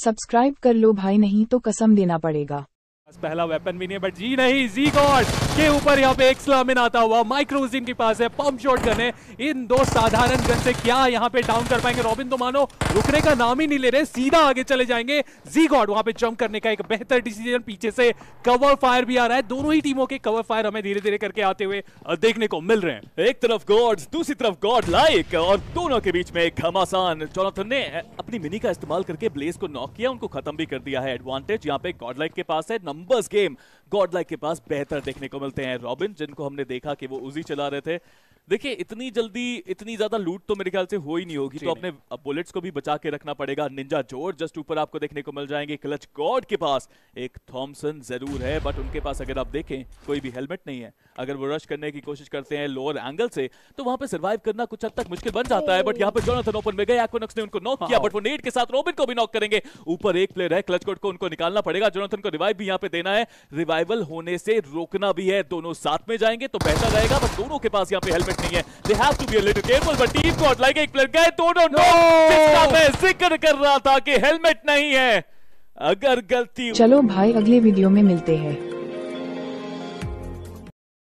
Subscribe कर लो भाई नहीं तो कसम देना पड़ेगा पहला वेपन भी नहीं है बट जी नहीं जी गॉड के ऊपर यहाँ पे एक स्लामिन आता हुआ माइक्रोजिन के पास है पंप शॉट करने इन दो साधारण गन से क्या यहाँ पे डाउन कर पाएंगे रॉबिन तो मानो रुकने का नाम ही नहीं ले रहे सीधा आगे चले जाएंगे जी गॉड वहां पे जंप करने का एक बेहतर डिसीजन पीछे से कवर फायर भी आ रहा है दोनों ही टीमों के कवर फायर हमें धीरे धीरे करके आते हुए देखने को मिल रहे हैं एक तरफ गॉड दूसरी तरफ गॉड लाइक और दोनों के बीच में एक घमासान जोनाथन ने अपनी मिनी का इस्तेमाल करके ब्लेज को नॉक किया उनको खत्म भी कर दिया है एडवांटेज यहाँ पे गॉडलाइक के पास है नंबर्स गेम गॉडलाइक के पास बेहतर देखने को मिलते हैं रॉबिन जिनको हमने देखा कि वो उजी चला रहे थे देखिए इतनी जल्दी इतनी ज्यादा लूट तो मेरे ख्याल से हो ही नहीं होगी तो अपने बुलेट्स को भी बचा के रखना पड़ेगा निंजा जोर जस्ट ऊपर आपको देखने को मिल जाएंगे क्लच गॉड के पास एक थॉमसन जरूर है बट उनके पास अगर आप देखें कोई भी हेलमेट नहीं है अगर वो रश करने की कोशिश करते हैं लोअर एंगल से तो वहां पर सर्वाइव करना कुछ हद तक मुश्किल बन जाता है बट यहाँ पर जोनाथन ओपन में गए एक्ोनक्स ने उनको नॉक किया बट हाँ। वो नेट के साथ रोबिन को भी नॉक करेंगे ऊपर एक प्लेयर है क्लच कोट को उनको निकालना पड़ेगा जोनाथन को रिवाइव भी यहाँ पे देना है रिवाइवल होने से रोकना भी है दोनों साथ में जाएंगे तो बेहतर रहेगा बट दोनों के पास यहाँ पे हेलमेट परफेक्ट नहीं है they have to be a little careful but team got like एक प्लेयर गए तो डोंट नो जिसका मैं जिक्र कर रहा था कि हेलमेट नहीं है अगर गलती चलो भाई अगले वीडियो में मिलते हैं